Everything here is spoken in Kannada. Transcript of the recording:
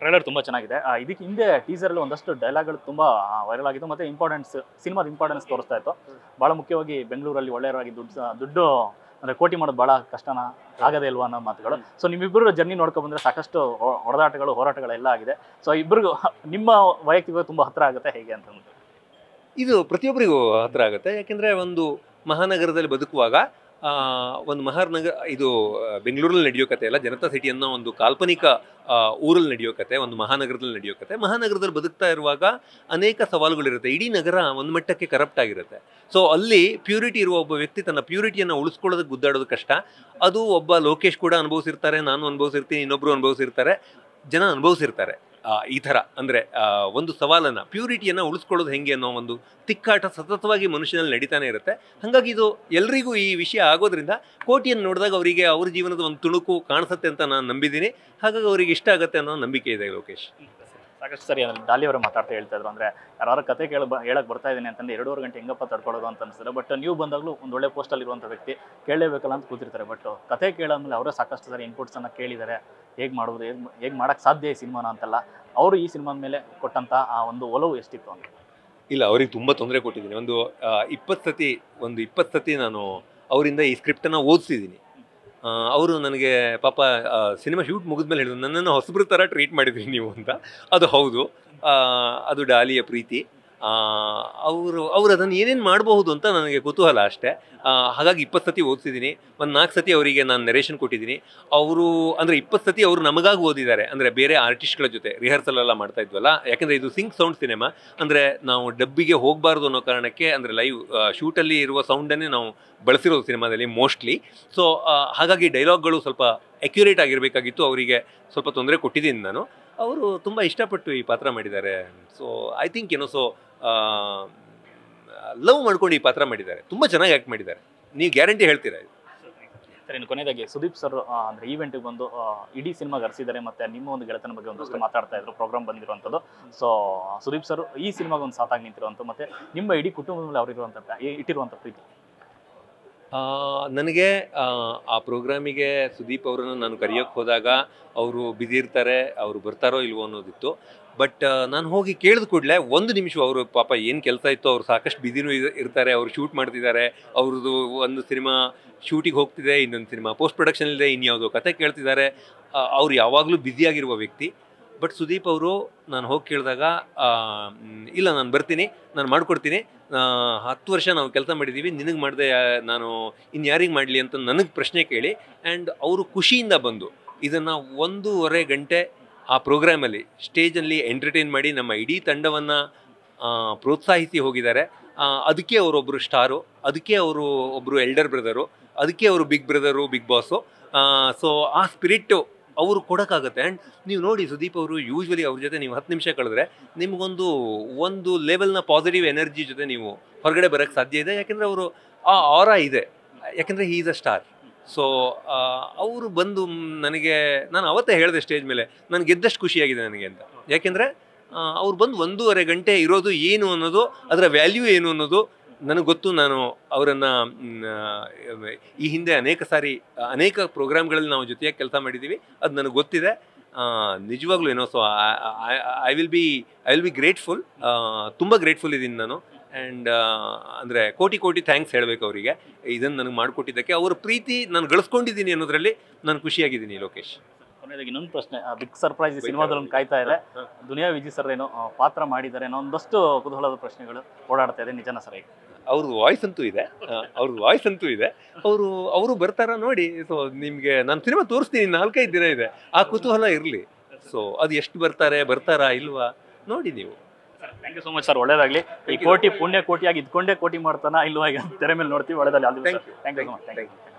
ಟ್ರೈಲರ್ ತುಂಬ ಚೆನ್ನಾಗಿದೆ ಇದಕ್ಕೆ ಹಿಂದೆ ಟೀಸರಲ್ಲಿ ಒಂದಷ್ಟು ಡೈಲಾಗ್ಗಳು ತುಂಬ ವೈರಲ್ ಆಗಿತ್ತು ಮತ್ತು ಇಂಪಾರ್ಟೆನ್ಸ್ ಸಿನಿಮಾದ ಇಂಪಾರ್ಟೆನ್ಸ್ ತೋರಿಸ್ತಾ ಇತ್ತು ಭಾಳ ಮುಖ್ಯವಾಗಿ ಬೆಂಗಳೂರಲ್ಲಿ ಒಳ್ಳೆಯವರಾಗಿ ದುಡ್ಡು ದುಡ್ಡು ಅಂದರೆ ಕೋಟಿ ಮಾಡೋದು ಭಾಳ ಕಷ್ಟನ ಆಗದೇ ಇಲ್ವಾ ಅನ್ನೋ ಮಾತುಗಳು ಸೊ ನಿಮ್ಮಿಬ್ಬರು ಜರ್ನಿ ನೋಡ್ಕೊ ಬಂದ್ರೆ ಸಾಕಷ್ಟು ಹೊಡೆದಾಟಗಳು ಹೋರಾಟಗಳೆಲ್ಲ ಆಗಿದೆ ಸೊ ಇಬ್ಬರಿಗೂ ನಿಮ್ಮ ವೈಯಕ್ತಿಕ ತುಂಬ ಹತ್ತಿರ ಆಗುತ್ತೆ ಹೇಗೆ ಅಂತಂದು ಇದು ಪ್ರತಿಯೊಬ್ಬರಿಗೂ ಹತ್ತಿರ ಆಗುತ್ತೆ ಯಾಕೆಂದರೆ ಒಂದು ಮಹಾನಗರದಲ್ಲಿ ಬದುಕುವಾಗ ಒಂದು ಮಹಾನಗರ ಇದು ಬೆಂಗಳೂರಲ್ಲಿ ನಡೆಯೋ ಕತೆ ಅಲ್ಲ ಜನತಾ ಸಿಟಿ ಅನ್ನೋ ಒಂದು ಕಾಲ್ಪನಿಕ ಊರಲ್ಲಿ ನಡೆಯೋ ಕತೆ ಒಂದು ಮಹಾನಗರದಲ್ಲಿ ನಡೆಯೋ ಕತೆ ಮಹಾನಗರದಲ್ಲಿ ಬದುಕ್ತಾ ಇರುವಾಗ ಅನೇಕ ಸವಾಲುಗಳಿರುತ್ತೆ ಇಡೀ ನಗರ ಒಂದು ಮಟ್ಟಕ್ಕೆ ಕರಪ್ಟ್ ಆಗಿರುತ್ತೆ ಸೊ ಅಲ್ಲಿ ಪ್ಯೂರಿಟಿ ಇರುವ ಒಬ್ಬ ವ್ಯಕ್ತಿ ತನ್ನ ಪ್ಯೂರಿಟಿಯನ್ನು ಉಳಿಸ್ಕೊಳ್ಳೋದಕ್ಕೆ ಗುದ್ದಾಡೋದು ಕಷ್ಟ ಅದು ಒಬ್ಬ ಲೋಕೇಶ್ ಕೂಡ ಅನುಭವಿಸಿರ್ತಾರೆ ನಾನು ಅನುಭವಿಸಿರ್ತೀನಿ ಇನ್ನೊಬ್ಬರು ಅನುಭವಿಸಿರ್ತಾರೆ ಜನ ಅನುಭವಿಸಿರ್ತಾರೆ ಈ ಥರ ಅಂದರೆ ಒಂದು ಸವಾಲನ್ನು ಪ್ಯೂರಿಟಿಯನ್ನು ಉಳಿಸ್ಕೊಳ್ಳೋದು ಹೆಂಗೆ ಅನ್ನೋ ಒಂದು ತಿಕ್ಕಾಟ ಸತತವಾಗಿ ಮನುಷ್ಯನಲ್ಲಿ ನಡೀತಾನೆ ಇರುತ್ತೆ ಹಾಗಾಗಿ ಇದು ಎಲ್ರಿಗೂ ಈ ವಿಷಯ ಆಗೋದ್ರಿಂದ ಕೋಟಿಯನ್ನು ನೋಡಿದಾಗ ಅವರಿಗೆ ಅವ್ರ ಜೀವನದ ಒಂದು ತುಣುಕು ಕಾಣಿಸುತ್ತೆ ಅಂತ ನಾನು ನಂಬಿದ್ದೀನಿ ಹಾಗಾಗಿ ಅವರಿಗೆ ಇಷ್ಟ ಆಗುತ್ತೆ ಅನ್ನೋ ನಂಬಿಕೆ ಇದೆ ಲೋಕೇಶ್ ಸಾಕಷ್ಟು ಸರಿ ಅಂದ್ರೆ ಡಾಲಿ ಅವರು ಮಾತಾಡ್ತಾ ಹೇಳ್ತಾ ಇದ್ರು ಅಂದರೆ ಯಾರು ಕತೆ ಕೇಳ ಹೇಳಕ್ ಬರ್ತಾ ಇದ್ದೀನಿ ಅಂತಂದ್ರೆ ಎರಡೂವರೆ ಗಂಟೆ ಹೆಂಗಪ್ಪ ತಡ್ಕೊಳ್ಳೋದು ಅಂತ ಅನಿಸ್ತಾರೆ ಬಟ್ ನೀವು ಬಂದಾಗಲೂ ಒಂದು ಒಳ್ಳೆ ಇರುವಂತ ವ್ಯಕ್ತಿ ಕೇಳಲೇಬೇಕಲ್ಲ ಅಂತ ಕೂತಿರ್ತಾರೆ ಬಟ್ ಕತೆ ಕೇಳೋದ್ಮೇಲೆ ಅವರೇ ಸಾಕಷ್ಟು ಸರಿ ಇನ್ಪುಟ್ಸನ್ನು ಕೇಳಿದ್ದಾರೆ ಹೇಗೆ ಮಾಡೋದು ಹೇಗೆ ಹೇಗೆ ಮಾಡಕ್ಕೆ ಸಾಧ್ಯ ಈ ಸಿನಿಮಾನ ಅಂತಲ್ಲ ಅವರು ಈ ಸಿನಿಮಾದ ಮೇಲೆ ಕೊಟ್ಟಂಥ ಆ ಒಂದು ಒಲವು ಎಷ್ಟಿತ್ತು ಅಂತ ಇಲ್ಲ ಅವ್ರಿಗೆ ತುಂಬ ತೊಂದರೆ ಕೊಟ್ಟಿದ್ದೀನಿ ಒಂದು ಇಪ್ಪತ್ತು ಸತಿ ಒಂದು ಇಪ್ಪತ್ತು ಸತಿ ನಾನು ಅವರಿಂದ ಈ ಸ್ಕ್ರಿಪ್ಟನ್ನು ಓದಿಸಿದ್ದೀನಿ ಅವರು ನನಗೆ ಪಾಪ ಸಿನಿಮಾ ಶೂಟ್ ಮುಗಿದ್ಮೇಲೆ ಹೇಳಿದ್ರು ನನ್ನನ್ನು ಹೊಸಬ್ರ ಥರ ಟ್ರೀಟ್ ಮಾಡಿದ್ರಿ ನೀವು ಅಂತ ಅದು ಹೌದು ಅದು ಡಾಲಿಯ ಪ್ರೀತಿ ಅವರು ಅವ್ರು ಅದನ್ನು ಏನೇನು ಮಾಡಬಹುದು ಅಂತ ನನಗೆ ಕುತೂಹಲ ಅಷ್ಟೇ ಹಾಗಾಗಿ ಇಪ್ಪತ್ತು ಸತಿ ಓದಿಸಿದ್ದೀನಿ ಒಂದು ನಾಲ್ಕು ಸತಿ ಅವರಿಗೆ ನಾನು ನೆರೇಷನ್ ಕೊಟ್ಟಿದ್ದೀನಿ ಅವರು ಅಂದರೆ ಇಪ್ಪತ್ತು ಸತಿ ಅವರು ನಮಗಾಗಿ ಓದಿದ್ದಾರೆ ಅಂದರೆ ಬೇರೆ ಆರ್ಟಿಸ್ಟ್ಗಳ ಜೊತೆ ರಿಹರ್ಸಲ್ ಎಲ್ಲ ಮಾಡ್ತಾ ಇದ್ವಲ್ಲ ಯಾಕಂದರೆ ಇದು ಸಿಂಕ್ ಸೌಂಡ್ ಸಿನಿಮಾ ಅಂದರೆ ನಾವು ಡಬ್ಬಿಗೆ ಹೋಗಬಾರ್ದು ಅನ್ನೋ ಕಾರಣಕ್ಕೆ ಅಂದರೆ ಲೈವ್ ಶೂಟಲ್ಲಿ ಇರುವ ಸೌಂಡನ್ನೇ ನಾವು ಬಳಸಿರೋದು ಸಿನಿಮಾದಲ್ಲಿ ಮೋಸ್ಟ್ಲಿ ಸೊ ಹಾಗಾಗಿ ಡೈಲಾಗ್ಗಳು ಸ್ವಲ್ಪ ಅಕ್ಯುರೇಟ್ ಆಗಿರಬೇಕಾಗಿತ್ತು ಅವರಿಗೆ ಸ್ವಲ್ಪ ತೊಂದರೆ ಕೊಟ್ಟಿದ್ದೀನಿ ನಾನು ಅವರು ತುಂಬ ಇಷ್ಟಪಟ್ಟು ಈ ಪಾತ್ರ ಮಾಡಿದ್ದಾರೆ ಸೊ ಐ ಥಿಂಕ್ ಏನೋ ಸೊ ಲವ್ ಮಾಡ್ಕೊಂಡು ಈ ಪಾತ್ರ ಮಾಡಿದ್ದಾರೆ ತುಂಬ ಚೆನ್ನಾಗಿ ಆ್ಯಕ್ಟ್ ಮಾಡಿದ್ದಾರೆ ನೀವು ಗ್ಯಾರಂಟಿ ಹೇಳ್ತೀರಾ ಸರ್ ಇನ್ನು ಕೊನೆಯದಾಗಿ ಸುದೀಪ್ ಸರ್ ಅಂದರೆ ಈವೆಂಟಿಗೆ ಬಂದು ಇಡೀ ಸಿನಿಮಾ ಹರಿಸಿದ್ದಾರೆ ಮತ್ತೆ ನಿಮ್ಮ ಒಂದು ಗೆಳೆತನ ಬಗ್ಗೆ ಒಂದಷ್ಟು ಮಾತಾಡ್ತಾ ಇದ್ರು ಪ್ರೋಗ್ರಾಮ್ ಬಂದಿರುವಂಥದ್ದು ಸೊ ಸುದೀಪ್ ಸರ್ ಈ ಸಿನಿಮಾಗೆ ಒಂದು ಸಾಥಾಗಿ ನಿಂತಿರುವಂಥ ಮತ್ತು ನಿಮ್ಮ ಇಡೀ ಕುಟುಂಬದಲ್ಲಿ ಮೇಲೆ ಅವರಿರುವಂಥ ಇಟ್ಟಿರುವಂಥ ಪ್ರೀತಿ ನನಗೆ ಆ ಪ್ರೋಗ್ರಾಮಿಗೆ ಸುದೀಪ್ ಅವರನ್ನು ನಾನು ಕರೆಯೋಕ್ಕೆ ಹೋದಾಗ ಅವರು ಬ್ಯುಸಿ ಇರ್ತಾರೆ ಅವರು ಬರ್ತಾರೋ ಇಲ್ವೋ ಅನ್ನೋದಿತ್ತು ಬಟ್ ನಾನು ಹೋಗಿ ಕೇಳಿದ ಕೂಡಲೇ ಒಂದು ನಿಮಿಷ ಅವರು ಪಾಪ ಏನು ಕೆಲಸ ಇತ್ತು ಅವರು ಸಾಕಷ್ಟು ಬ್ಯುಸಿನೂ ಇರ್ತಾರೆ ಅವರು ಶೂಟ್ ಮಾಡ್ತಿದ್ದಾರೆ ಅವ್ರದ್ದು ಒಂದು ಸಿನಿಮಾ ಶೂಟಿಗೆ ಹೋಗ್ತಿದೆ ಇನ್ನೊಂದು ಸಿನಿಮಾ ಪೋಸ್ಟ್ ಪ್ರೊಡಕ್ಷನ್ ಇದೆ ಇನ್ಯಾವುದೋ ಕತೆ ಕೇಳ್ತಿದ್ದಾರೆ ಅವ್ರು ಯಾವಾಗಲೂ ಬ್ಯುಸಿಯಾಗಿರುವ ವ್ಯಕ್ತಿ ಬಟ್ ಸುದೀಪ್ ಅವರು ನಾನು ಹೋಗಿ ಕೇಳಿದಾಗ ಇಲ್ಲ ನಾನು ಬರ್ತೀನಿ ನಾನು ಮಾಡಿಕೊಡ್ತೀನಿ ಹತ್ತು ವರ್ಷ ನಾವು ಕೆಲಸ ಮಾಡಿದ್ದೀವಿ ನಿನಗೆ ಮಾಡಿದೆ ನಾನು ಇನ್ಯಾರಿಗೆ ಮಾಡಲಿ ಅಂತ ನನಗೆ ಪ್ರಶ್ನೆ ಕೇಳಿ ಆ್ಯಂಡ್ ಅವರು ಖುಷಿಯಿಂದ ಬಂದು ಇದನ್ನು ಒಂದೂವರೆ ಗಂಟೆ ಆ ಪ್ರೋಗ್ರಾಮಲ್ಲಿ ಸ್ಟೇಜಲ್ಲಿ ಎಂಟರ್ಟೈನ್ ಮಾಡಿ ನಮ್ಮ ಇಡೀ ತಂಡವನ್ನು ಪ್ರೋತ್ಸಾಹಿಸಿ ಹೋಗಿದ್ದಾರೆ ಅದಕ್ಕೆ ಅವರೊಬ್ಬರು ಸ್ಟಾರು ಅದಕ್ಕೆ ಅವರು ಒಬ್ಬರು ಎಲ್ಡರ್ ಬ್ರದರು ಅದಕ್ಕೆ ಅವರು big brother big boss so ಆ ಸ್ಪಿರಿಟು ಅವರು ಕೊಡೋಕ್ಕಾಗುತ್ತೆ ಆ್ಯಂಡ್ ನೀವು ನೋಡಿ ಸುದೀಪ್ ಅವರು ಯೂಶ್ವಲಿ ಅವ್ರ ಜೊತೆ ನೀವು ಹತ್ತು ನಿಮಿಷ ಕಳೆದ್ರೆ ನಿಮಗೊಂದು ಒಂದು ಲೆವೆಲ್ನ ಪಾಸಿಟಿವ್ ಎನರ್ಜಿ ಜೊತೆ ನೀವು ಹೊರಗಡೆ ಬರೋಕ್ಕೆ ಸಾಧ್ಯ ಇದೆ ಯಾಕೆಂದರೆ ಅವರು ಆ ಆರ ಇದೆ ಯಾಕೆಂದರೆ he is a star so ಅವರು ಬಂದು ನನಗೆ ನಾನು ಅವತ್ತೇ ಹೇಳಿದೆ ಸ್ಟೇಜ್ ಮೇಲೆ ನನಗೆ ಗೆದ್ದಷ್ಟು ಖುಷಿಯಾಗಿದೆ ನನಗೆ ಅಂತ ಯಾಕೆಂದರೆ ಅವ್ರು ಬಂದು ಒಂದೂವರೆ ಗಂಟೆ ಇರೋದು ಏನು ಅನ್ನೋದು ಅದರ ವ್ಯಾಲ್ಯೂ ಏನು ಅನ್ನೋದು ನನಗೆ ಗೊತ್ತು ನಾನು ಅವರನ್ನು ಈ ಹಿಂದೆ ಅನೇಕ ಸಾರಿ ಅನೇಕ ಪ್ರೋಗ್ರಾಮ್ಗಳಲ್ಲಿ ನಾವು ಜೊತೆಯಾಗಿ ಕೆಲಸ ಮಾಡಿದ್ದೀವಿ ಅದು ನನಗೆ ಗೊತ್ತಿದೆ ನಿಜವಾಗ್ಲೂ ಏನೋ so I will be I will be grateful ತುಂಬ ಗ್ರೇಟ್ಫುಲ್ ಇದ್ದೀನಿ ನಾನು ಆ್ಯಂಡ್ ಅಂದರೆ ಕೋಟಿ ಕೋಟಿ ಥ್ಯಾಂಕ್ಸ್ ಹೇಳಬೇಕು ಅವರಿಗೆ ಇದನ್ನು ನನಗೆ ಮಾಡಿಕೊಟ್ಟಿದ್ದಕ್ಕೆ ಅವರ ಪ್ರೀತಿ ನಾನು ಗಳಿಸ್ಕೊಂಡಿದ್ದೀನಿ ಅನ್ನೋದರಲ್ಲಿ ನಾನು ಖುಷಿಯಾಗಿದ್ದೀನಿ ಲೋಕೇಶ್ ಕೊನೆಯದಾಗಿ ಇನ್ನೊಂದು ಪ್ರಶ್ನೆ ಬಿಗ್ ಸರ್ಪ್ರೈಸ್ ಸಿನಿಮಾದಲ್ಲಿ ಕಾಯ್ತಾ ಇದೆ ದುನಿಯಾ ವಿಜಿ ಸರ್ ಏನೋ ಪಾತ್ರ ಮಾಡಿದ್ದಾರೆ ಏನೋ ಒಂದಷ್ಟು ಕುತೂಹಲದ ಪ್ರಶ್ನೆಗಳು ಓಡಾಡ್ತಾ ಇದೆ ನಿಜನ ಸರ್ ಅವ್ರ ವಾಯ್ಸ್ ಅಂತೂ ಇದೆ ಅವ್ರ್ ವಾಯ್ಸ್ ಅಂತೂ ಇದೆ ಅವರು ಅವರು ಬರ್ತಾರ ನೋಡಿ ಸೊ ನಿಮಗೆ ನಾನು ಸಿನಿಮಾ ತೋರಿಸ್ತೀನಿ ನಾಲ್ಕೈದು ದಿನ ಇದೆ ಆ ಕುತೂಹಲ ಇರಲಿ ಸೊ ಅದು ಎಷ್ಟು ಬರ್ತಾರೆ ಬರ್ತಾರಾ ಇಲ್ವಾ ನೋಡಿ ನೀವು thank you so much sir ಒಳ್ಳೇದಾಗಲಿ ಈ ಕೋಟಿ ಪುಣ್ಯ ಕೋಟಿಯಾಗಿ ಇದ್ಕೊಂಡೇ ಕೋಟಿ ಮಾಡ್ತಾನ ಇಲ್ವಾ ತೆರೆ ಮೇಲೆ ನೋಡ್ತೀವಿ ಒಳ್ಳೇದಾಗಲಿ ಥ್ಯಾಂಕ್ ಯು ಥ್ಯಾಂಕ್ ಯು